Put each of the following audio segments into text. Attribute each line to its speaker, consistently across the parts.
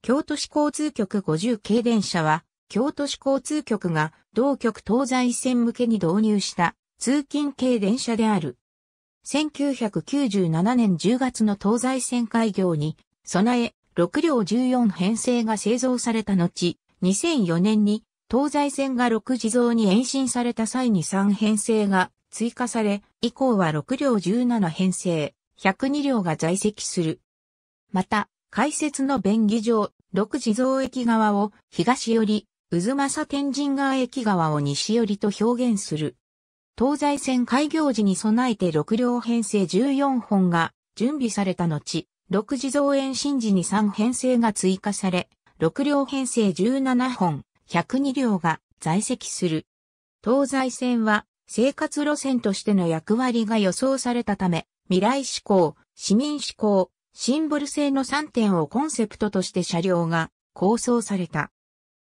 Speaker 1: 京都市交通局50系電車は、京都市交通局が同局東西線向けに導入した通勤系電車である。1997年10月の東西線開業に備え6両14編成が製造された後、2004年に東西線が6地蔵に延伸された際に3編成が追加され、以降は6両17編成、102両が在籍する。また、開設の便宜上、六地蔵駅側を東寄り、渦政天神川駅側を西寄りと表現する。東西線開業時に備えて六両編成14本が準備された後、六地蔵延伸時に3編成が追加され、六両編成17本、102両が在籍する。東西線は生活路線としての役割が予想されたため、未来志向、市民志向、シンボル性の3点をコンセプトとして車両が構想された。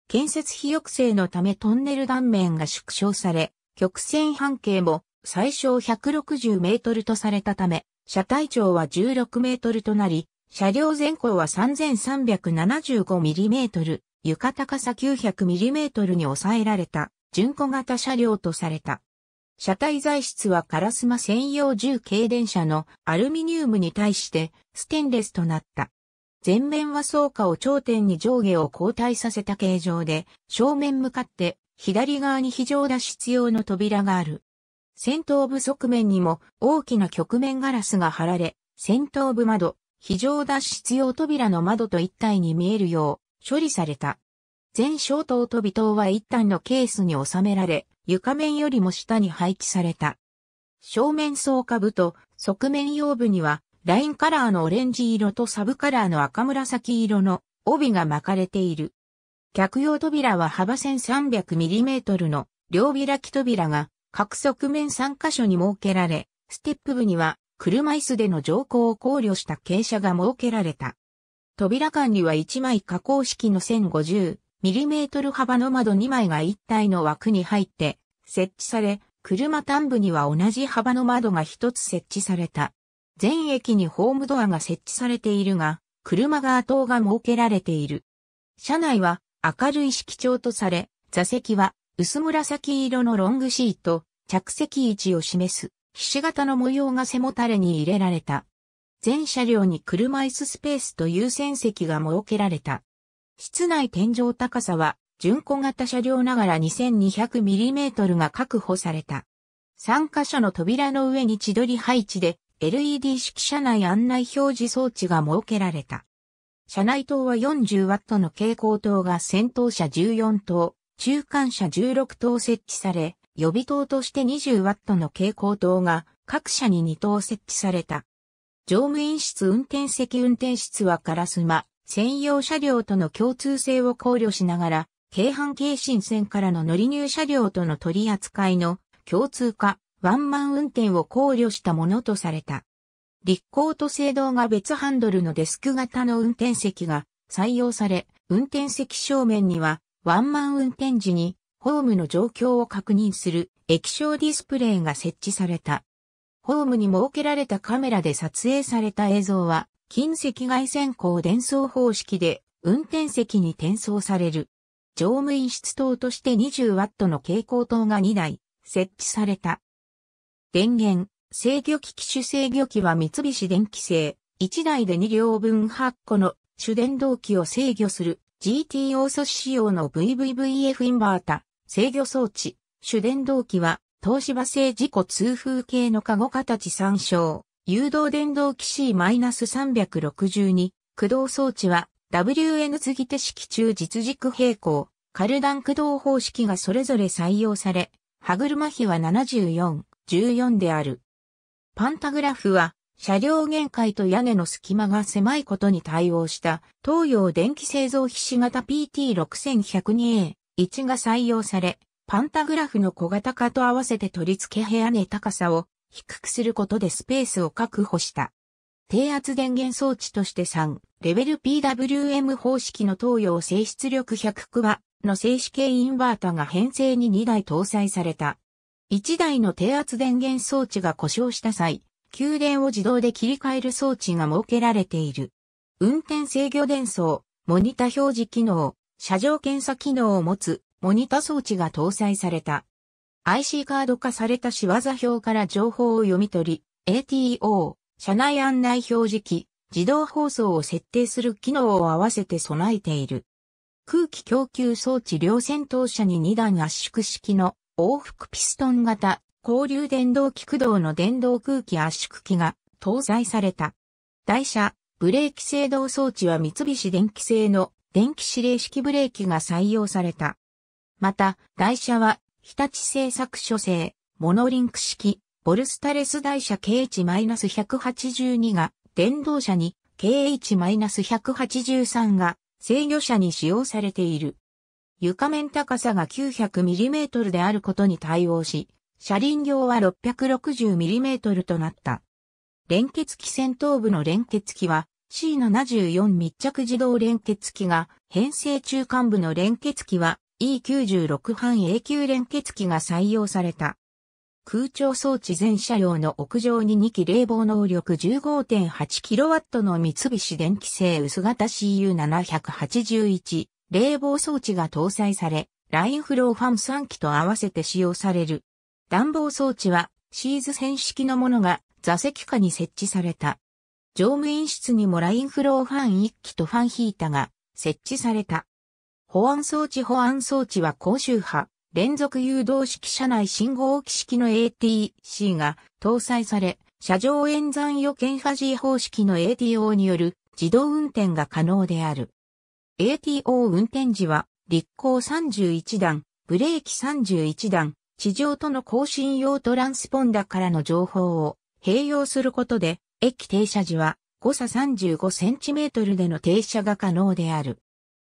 Speaker 1: 建設費抑制のためトンネル断面が縮小され、曲線半径も最小160メートルとされたため、車体長は16メートルとなり、車両前後は3 3 7 5トル、床高さ9 0 0トルに抑えられた、純小型車両とされた。車体材質はカラスマ専用重軽電車のアルミニウムに対してステンレスとなった。前面は草架を頂点に上下を交代させた形状で、正面向かって左側に非常脱出用の扉がある。先頭部側面にも大きな局面ガラスが貼られ、先頭部窓、非常脱出用扉の窓と一体に見えるよう処理された。全小灯と尾灯は一旦のケースに収められ、床面よりも下に配置された。正面層下部と側面用部にはラインカラーのオレンジ色とサブカラーの赤紫色の帯が巻かれている。客用扉は幅 1300mm の両開き扉が各側面3箇所に設けられ、ステップ部には車椅子での乗降を考慮した傾斜が設けられた。扉間には1枚加工式の1050 mm 幅の窓2枚が1体の枠に入って設置され、車端部には同じ幅の窓が1つ設置された。全駅にホームドアが設置されているが、車側等が設けられている。車内は明るい色調とされ、座席は薄紫色のロングシート、着席位置を示す、ひし形の模様が背もたれに入れられた。全車両に車椅子スペースと優先席が設けられた。室内天井高さは、巡航型車両ながら 2200mm が確保された。3カ所の扉の上に千鳥配置で LED 式車内案内表示装置が設けられた。車内灯は 40W の蛍光灯が先頭車14灯、中間車16灯設置され、予備灯として 20W の蛍光灯が各車に2灯設置された。乗務員室運転席運転室はカラス間、専用車両との共通性を考慮しながら、京阪京新線からの乗り入車両との取り扱いの共通化、ワンマン運転を考慮したものとされた。立候と制動が別ハンドルのデスク型の運転席が採用され、運転席正面にはワンマン運転時にホームの状況を確認する液晶ディスプレイが設置された。ホームに設けられたカメラで撮影された映像は近赤外線光伝送方式で運転席に転送される。乗務員室等として 20W の蛍光灯が2台設置された。電源、制御機機種制御機は三菱電機製、1台で2両分8個の主電動機を制御する GTO 素子仕様の VVVF インバータ制御装置。主電動機は東芝製事故通風系のカゴ形参照。誘導電動機 C-362 駆動装置は WN 継ぎ手式中実軸平行、カルダン駆動方式がそれぞれ採用され、歯車比は74、14である。パンタグラフは車両限界と屋根の隙間が狭いことに対応した東洋電気製造皮脂型 PT6102A1 が採用され、パンタグラフの小型化と合わせて取り付け部屋根高さを低くすることでスペースを確保した。低圧電源装置として3、レベル PWM 方式の東洋性出力100クワの静止系インバータが編成に2台搭載された。1台の低圧電源装置が故障した際、給電を自動で切り替える装置が設けられている。運転制御伝送、モニタ表示機能、車上検査機能を持つモニタ装置が搭載された。IC カード化された仕業表から情報を読み取り、ATO、社内案内表示器、自動放送を設定する機能を合わせて備えている。空気供給装置両先頭車に2段圧縮式の往復ピストン型交流電動機駆動の電動空気圧縮機が搭載された。台車、ブレーキ制動装置は三菱電機製の電気指令式ブレーキが採用された。また、台車は日立製作所製、モノリンク式、ボルスタレス台車 KH-182 が電動車に KH-183 が制御車に使用されている。床面高さが 900mm であることに対応し、車輪量は 660mm となった。連結機先頭部の連結機は C74 密着自動連結機が編成中間部の連結機は E96 半永久連結機が採用された。空調装置全車両の屋上に2機冷房能力 15.8kW の三菱電機製薄型 CU781 冷房装置が搭載され、ラインフローファン3機と合わせて使用される。暖房装置はシーズ線式のものが座席下に設置された。乗務員室にもラインフローファン1機とファンヒータが設置された。保安装置保安装置は高周波、連続誘導式車内信号機式の ATC が搭載され、車上演算予見ファジー方式の ATO による自動運転が可能である。ATO 運転時は、立行31段、ブレーキ31段、地上との更新用トランスポンダからの情報を併用することで、駅停車時は誤差35センチメートルでの停車が可能である。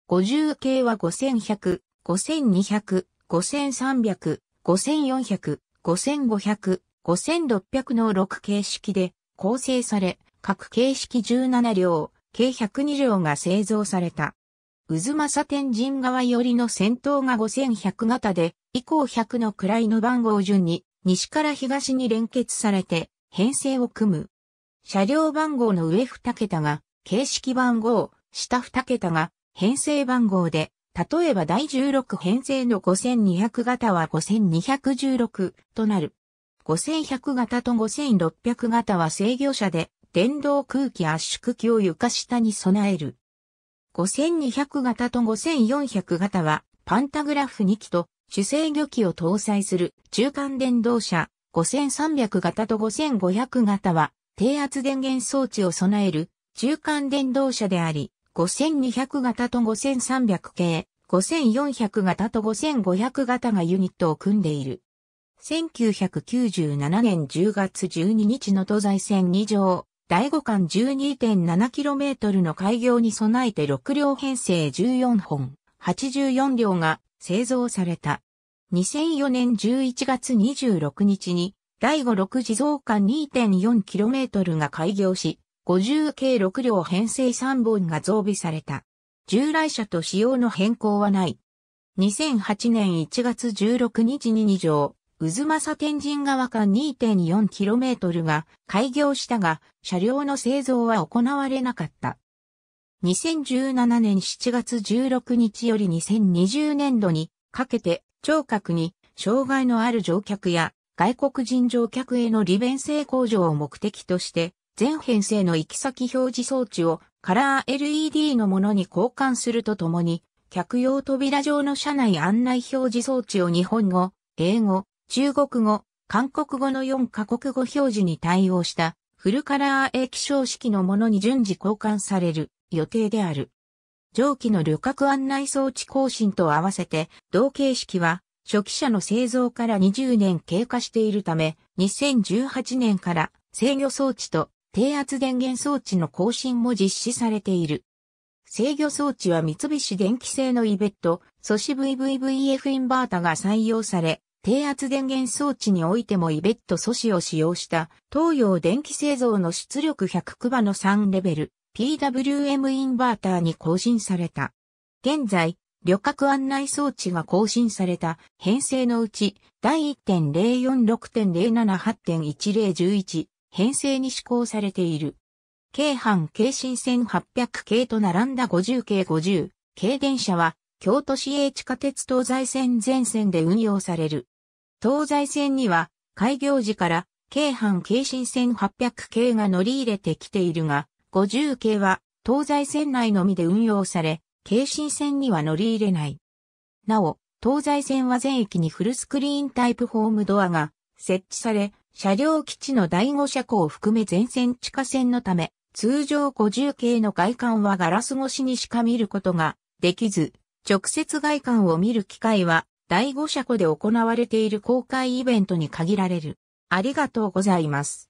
Speaker 1: 50系は5100、5200、5300、5400、5500、5600の6形式で構成され、各形式17両、計102両が製造された。渦政天神側寄りの先頭が5100型で、以降100の位の番号順に、西から東に連結されて、編成を組む。車両番号の上2桁が、形式番号、下2桁が、編成番号で、例えば第16編成の5200型は5216となる。5100型と5600型は制御車で電動空気圧縮機を床下に備える。5200型と5400型はパンタグラフ2機と主制御機を搭載する中間電動車5300型と5500型は低圧電源装置を備える中間電動車であり、5200型と5300系、5400型と5500型がユニットを組んでいる。1997年10月12日の都在線2条、第5巻 12.7km の開業に備えて6両編成14本、84両が製造された。2004年11月26日に第56次増加 2.4km が開業し、50計6両編成3本が増備された。従来車と仕様の変更はない。2008年1月16日に2乗、渦政天神側間 2.4km が開業したが、車両の製造は行われなかった。2017年7月16日より2020年度にかけて聴覚に障害のある乗客や外国人乗客への利便性向上を目的として全編成の行き先表示装置をカラー LED のものに交換するとともに、客用扉上の車内案内表示装置を日本語、英語、中国語、韓国語の4カ国語表示に対応したフルカラー液晶式のものに順次交換される予定である。上記の旅客案内装置更新と合わせて同形式は初期車の製造から20年経過しているため2018年から制御装置と低圧電源装置の更新も実施されている。制御装置は三菱電機製のイベット、阻止 VVVF インバータが採用され、低圧電源装置においてもイベット素子を使用した東洋電気製造の出力100クバの3レベル PWM インバーターに更新された。現在、旅客案内装置が更新された編成のうち第1.046.078.1011編成に施行されている。京阪京新線800系と並んだ50系50系電車は京都市営地下鉄東西線全線で運用される。東西線には開業時から京阪京新線800系が乗り入れてきているが、50系は東西線内のみで運用され、京新線には乗り入れない。なお、東西線は全駅にフルスクリーンタイプホームドアが設置され、車両基地の第五車庫を含め全線地下線のため、通常50系の外観はガラス越しにしか見ることができず、直接外観を見る機会は第五車庫で行われている公開イベントに限られる。ありがとうございます。